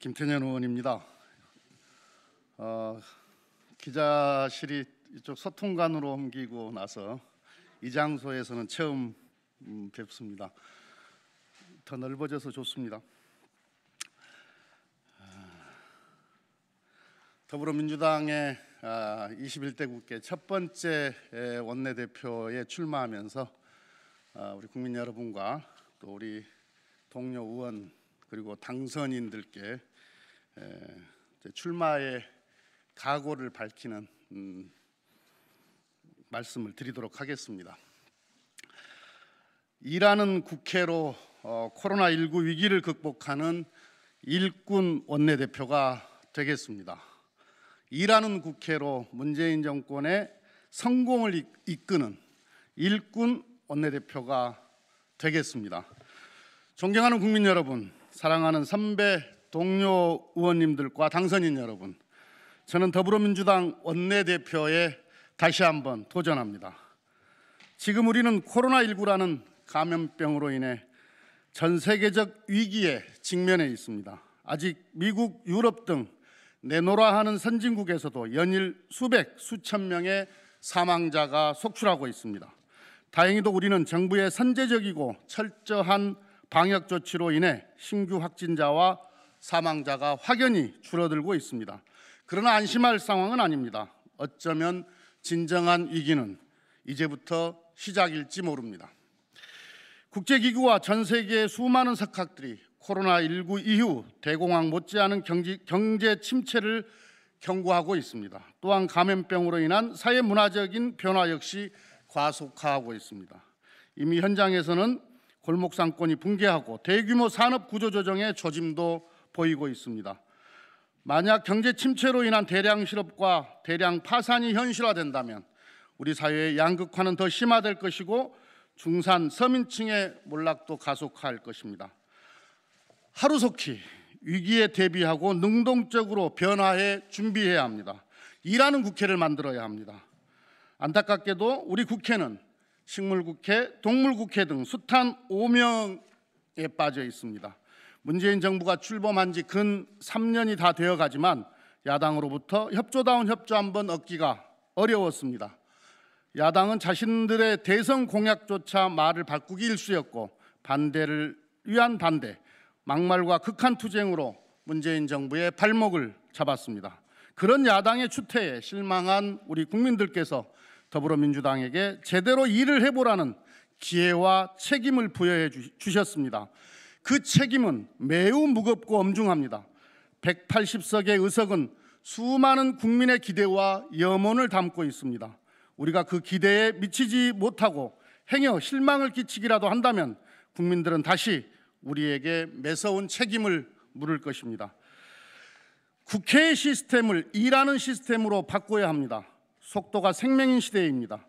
김태년 의원입니다. 어, 기자실이 이쪽 소통관으로 옮기고 나서 이 장소에서는 처음 음, 뵙습니다. 더 넓어져서 좋습니다. 아, 더불어민주당의 21대 아, 국회 첫 번째 원내대표에 출마하면서 아, 우리 국민 여러분과 또 우리 동료 의원 그리고 당선인들께 예, 출마의 각오를 밝히는 음, 말씀을 드리도록 하겠습니다. 일하는 국회로 어, 코로나19 위기를 극복하는 일꾼 원내대표가 되겠습니다. 일하는 국회로 문재인 정권의 성공을 이끄는 일꾼 원내대표가 되겠습니다. 존경하는 국민 여러분, 사랑하는 선배 동료 의원님들과 당선인 여러분, 저는 더불어민주당 원내대표에 다시 한번 도전합니다. 지금 우리는 코로나19라는 감염병으로 인해 전 세계적 위기에 직면해 있습니다. 아직 미국, 유럽 등 내노라하는 선진국에서도 연일 수백, 수천 명의 사망자가 속출하고 있습니다. 다행히도 우리는 정부의 선제적이고 철저한 방역 조치로 인해 신규 확진자와 사망자가 확연히 줄어들고 있습니다. 그러나 안심할 상황은 아닙니다. 어쩌면 진정한 위기는 이제부터 시작일지 모릅니다. 국제기구와 전 세계의 수많은 석학들이 코로나19 이후 대공황 못지않은 경기, 경제 침체를 경고하고 있습니다. 또한 감염병으로 인한 사회 문화적인 변화 역시 과속화하고 있습니다. 이미 현장에서는 골목상권이 붕괴하고 대규모 산업 구조 조정의 조짐도 보이고 있습니다. 만약 경제 침체로 인한 대량 실업과 대량 파산이 현실화된다면 우리 사회의 양극화는 더 심화될 것이고 중산 서민층의 몰락도 가속화할 것입니다. 하루속히 위기에 대비하고 능동적으로 변화해 준비해야 합니다. 일하는 국회를 만들어야 합니다. 안타깝게도 우리 국회는 식물국회, 동물국회 등 숱한 오명에 빠져 있습니다. 문재인 정부가 출범한 지 근 3년이 다 되어 가지만 야당으로부터 협조다운 협조 한번 얻기가 어려웠습니다. 야당은 자신들의 대선 공약조차 말을 바꾸기 일쑤였고 반대를 위한 반대, 막말과 극한 투쟁으로 문재인 정부의 발목을 잡았습니다. 그런 야당의 추태에 실망한 우리 국민들께서 더불어민주당에게 제대로 일을 해보라는 기회와 책임을 부여해 주셨습니다. 그 책임은 매우 무겁고 엄중합니다. 180석의 의석은 수많은 국민의 기대와 염원을 담고 있습니다. 우리가 그 기대에 미치지 못하고 행여 실망을 끼치기라도 한다면 국민들은 다시 우리에게 매서운 책임을 물을 것입니다. 국회 시스템을 일하는 시스템으로 바꿔야 합니다. 속도가 생명인 시대입니다.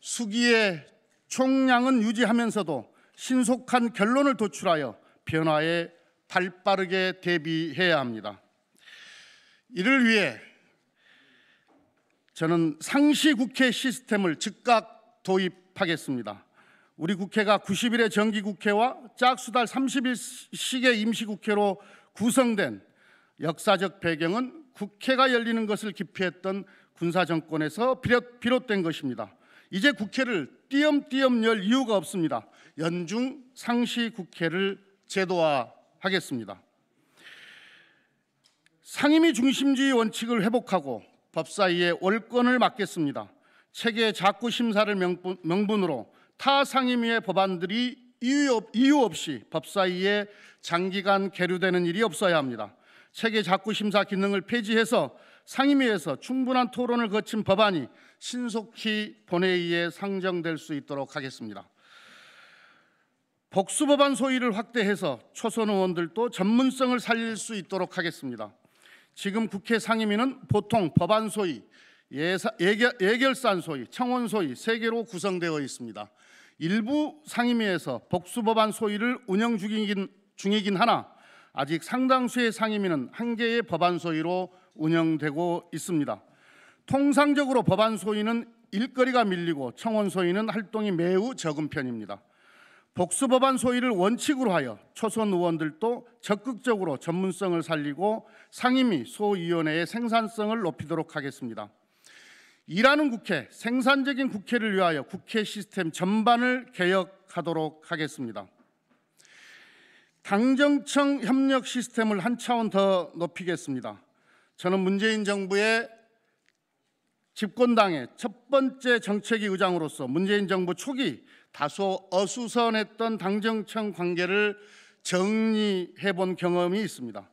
수기의 총량은 유지하면서도 신속한 결론을 도출하여 변화에 발빠르게 대비해야 합니다. 이를 위해 저는 상시국회 시스템을 즉각 도입하겠습니다. 우리 국회가 90일의 정기국회와 짝수달 30일씩의 임시국회로 구성된 역사적 배경은 국회가 열리는 것을 기피했던 군사정권에서 비롯된 것입니다. 이제 국회를 띄엄띄엄 열 이유가 없습니다. 연중 상시 국회를 제도화하겠습니다. 상임위 중심주의 원칙을 회복하고 법사위의 월권을 막겠습니다. 체계 자꾸 심사를 명분, 으로타 상임위의 법안들이 이유, 없이 법사위에 장기간 계류되는 일이 없어야 합니다. 체계 자꾸 심사 기능을 폐지해서 상임위에서 충분한 토론을 거친 법안이 신속히 본회의에 상정될 수 있도록 하겠습니다. 복수법안 소위를 확대해서 초선 의원들도 전문성을 살릴 수 있도록 하겠습니다. 지금 국회 상임위는 보통 법안 소위, 예사, 예결, 산 소위, 청원 소위 세 개로 구성되어 있습니다. 일부 상임위에서 복수법안 소위를 운영 중이긴, 중이긴 하나 아직 상당수의 상임위는 한 개의 법안 소위로 운영되고 있습니다. 통상적으로 법안 소위는 일거리가 밀리고 청원 소위는 활동이 매우 적은 편입니다. 복수법안 소위를 원칙으로 하여 초선 의원들도 적극적으로 전문성을 살리고 상임위 소위원회의 생산성을 높이도록 하겠습니다. 일하는 국회, 생산적인 국회를 위하여 국회 시스템 전반을 개혁하도록 하겠습니다. 당정청 협력 시스템을 한 차원 더 높이겠습니다. 저는 문재인 정부의 집권당의 첫 번째 정책위 의장으로서 문재인 정부 초기 다소 어수선했던 당정청 관계를 정리해 본 경험이 있습니다.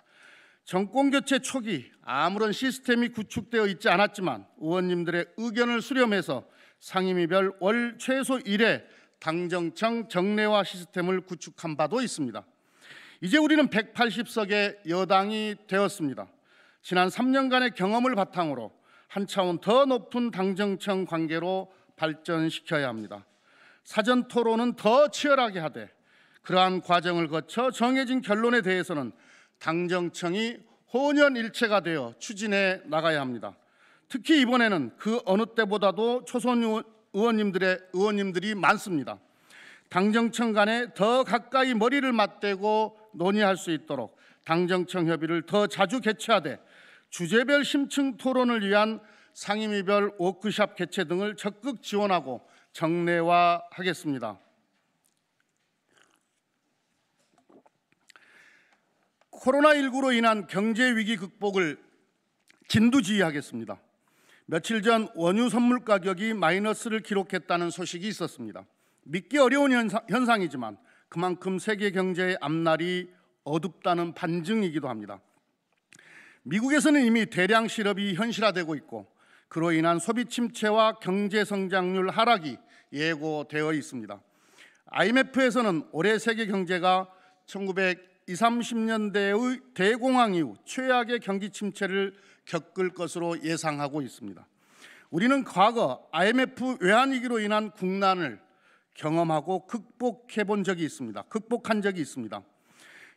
정권 교체 초기 아무런 시스템이 구축되어 있지 않았지만 의원님들의 의견을 수렴해서 상임위별 월 최소 1회 당정청 정례화 시스템을 구축한 바도 있습니다. 이제 우리는 180석의 여당이 되었습니다. 지난 3년간의 경험을 바탕으로 한 차원 더 높은 당정청 관계로 발전시켜야 합니다. 사전 토론은 더 치열하게 하되 그러한 과정을 거쳐 정해진 결론에 대해서는 당정청이 혼연일체가 되어 추진해 나가야 합니다. 특히 이번에는 그 어느 때보다도 초선 의원님들의 의원님들이 많습니다. 당정청 간에 더 가까이 머리를 맞대고 논의할 수 있도록 당정청 협의를 더 자주 개최하되 주제별 심층 토론을 위한 상임위별 워크샵 개최 등을 적극 지원하고 정례화하겠습니다. 코로나19로 인한 경제 위기 극복을 진두지휘하겠습니다. 며칠 전 원유 선물 가격이 마이너스를 기록했다는 소식이 있었습니다. 믿기 어려운 현상, 이지만 그만큼 세계 경제의 앞날이 어둡다는 반증이기도 합니다. 미국에서는 이미 대량 실업이 현실화되고 있고 그로 인한 소비 침체와 경제 성장률 하락이 예고되어 있습니다. IMF에서는 올해 세계 경제가 1 9 30년대의 대공황 이후 최악의 경기 침체를 겪을 것으로 예상하고 있습니다. 우리는 과거 IMF 외환위기로 인한 국난을 경험하고 극복해 본 적이 있습니다. 극복한 적이 있습니다.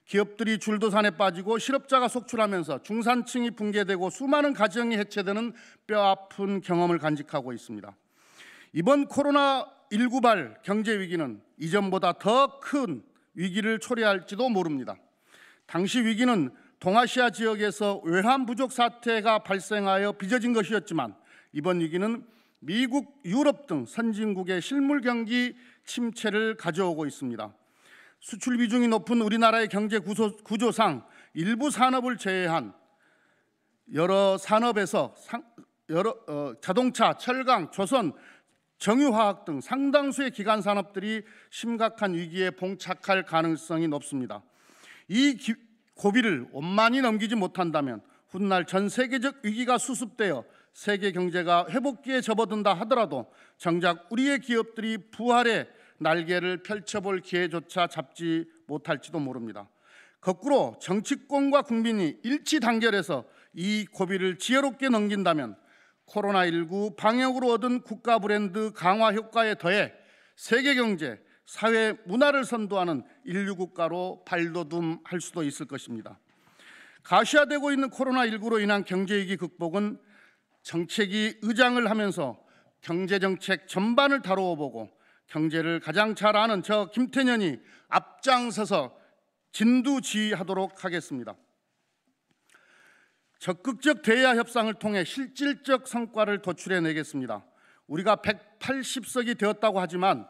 기업들이 줄도산에 빠지고 실업자가 속출하면서 중산층이 붕괴되고 수많은 가정이 해체되는 뼈아픈 경험을 간직하고 있습니다. 이번 코로나19 발 경제 위기는 이전보다 더 큰 위기를 초래할지도 모릅니다. 당시 위기는 동아시아 지역에서 외환 부족 사태가 발생하여 빚어진 것이었지만 이번 위기는 미국, 유럽 등 선진국의 실물 경기 침체를 가져오고 있습니다. 수출 비중이 높은 우리나라의 경제 구조, 구조상 일부 산업을 제외한 여러 산업에서 상, 여러, 어, 자동차, 철강, 조선, 정유화학 등 상당수의 기간 산업들이 심각한 위기에 봉착할 가능성이 높습니다. 이 기, 고비를 원만히 넘기지 못한다면 훗날 전 세계적 위기가 수습되어 세계 경제가 회복기에 접어든다 하더라도 정작 우리의 기업들이 부활에 날개를 펼쳐볼 기회조차 잡지 못할지도 모릅니다. 거꾸로 정치권과 국민이 일치 단결해서 이 고비를 지혜롭게 넘긴다면 코로나19 방역으로 얻은 국가 브랜드 강화 효과에 더해 세계 경제, 사회 문화를 선도하는 인류 국가로 발돋움할 수도 있을 것입니다. 가시화되고 있는 코로나19로 인한 경제 위기 극복은 정책이 의장을 하면서 경제 정책 전반을 다루어 보고 경제를 가장 잘 아는 저 김태년이 앞장서서 진두지휘하도록 하겠습니다. 적극적 대야 협상을 통해 실질적 성과를 도출해 내겠습니다. 우리가 180석이 되었다고 하지만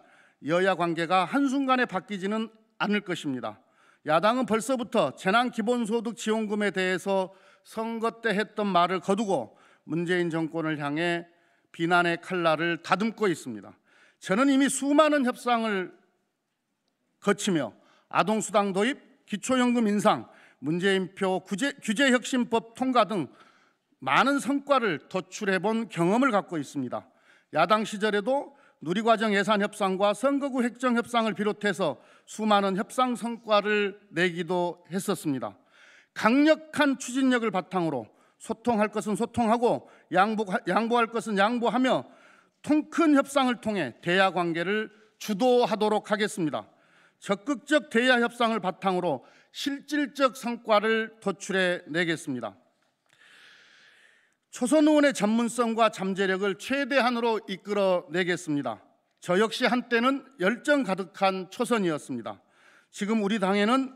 여야 관계가 한순간에 바뀌지는 않을 것입니다. 야당은 벌써부터 재난 기본소득 지원금에 대해서 선거 때 했던 말을 거두고 문재인 정권을 향해 비난의 칼날을 다듬고 있습니다. 저는 이미 수많은 협상을 거치며 아동수당 도입, 기초연금 인상, 문재인표 구제, 규제혁신법 통과 등 많은 성과를 도출해 본 경험을 갖고 있습니다. 야당 시절에도 누리과정 예산 협상과 선거구 획정 협상을 비롯해서 수많은 협상 성과를 내기도 했었습니다. 강력한 추진력을 바탕으로 소통할 것은 소통하고 양보, 양보할 것은 양보하며 통큰 협상을 통해 대야 관계를 주도하도록 하겠습니다. 적극적 대야 협상을 바탕으로 실질적 성과를 도출해 내겠습니다. 초선 의원의 전문성과 잠재력을 최대한으로 이끌어 내겠습니다. 저 역시 한때는 열정 가득한 초선이었습니다. 지금 우리 당에는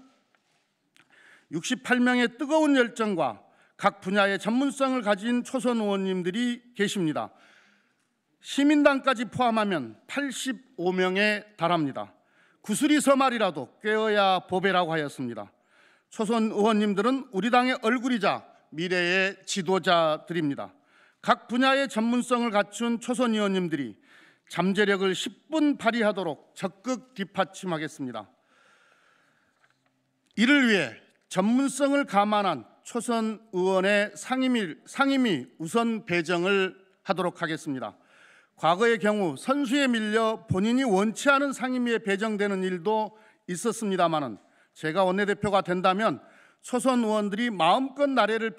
68명의 뜨거운 열정과 각 분야의 전문성을 가진 초선 의원님들이 계십니다. 시민당까지 포함하면 85명에 달합니다. 구슬이 서말이라도 꿰어야 보배라고 하였습니다. 초선 의원님들은 우리 당의 얼굴이자 미래의 지도자들입니다. 각 분야의 전문성을 갖춘 초선 의원님들이 잠재력을 10분 발휘하도록 적극 뒷받침하겠습니다. 이를 위해 전문성을 감안한 초선 의원의 상임위, 상임위 우선 배정을 하도록 하겠습니다. 과거의 경우 선수에 밀려 본인이 원치 않은 상임위에 배정되는 일도 있었습니다마는 제가 원내대표가 된다면 초선 의원들이 마음껏 나래를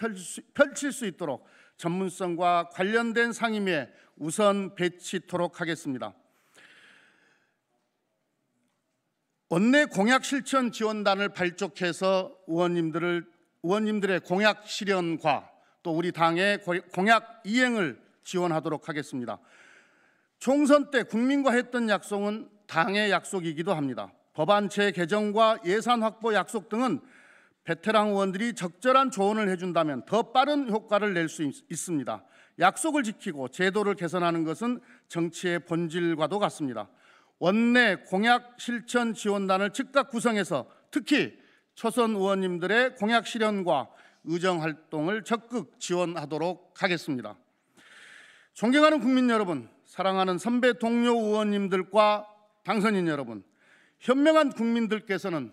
펼칠 수 있도록 전문성과 관련된 상임위에 우선 배치토록 하겠습니다. 원내 공약 실천 지원단을 발족해서 의원님들을 의원님들의 공약 실현과 또 우리 당의 공약 이행을 지원하도록 하겠습니다. 총선 때 국민과 했던 약속은 당의 약속이기도 합니다. 법안체 개정과 예산 확보 약속 등은 베테랑 의원들이 적절한 조언을 해준다면 더 빠른 효과를 낼 수 있습니다. 약속을 지키고 제도를 개선하는 것은 정치의 본질과도 같습니다. 원내 공약 실천 지원단을 즉각 구성해서 특히 초선 의원님들의 공약 실현과 의정 활동을 적극 지원하도록 하겠습니다. 존경하는 국민 여러분, 사랑하는 선배 동료 의원님들과 당선인 여러분, 현명한 국민들께서는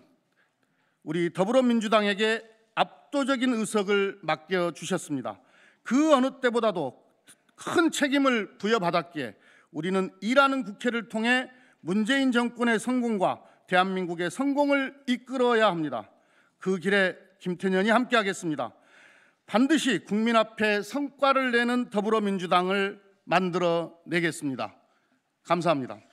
우리 더불어민주당에게 압도적인 의석을 맡겨 주셨습니다. 그 어느 때보다도 큰 책임을 부여받았기에 우리는 일하는 국회를 통해 문재인 정권의 성공과 대한민국의 성공을 이끌어야 합니다. 그 길에 김태년이 함께하겠습니다. 반드시 국민 앞에 성과를 내는 더불어민주당을 만들어 내겠습니다. 감사합니다.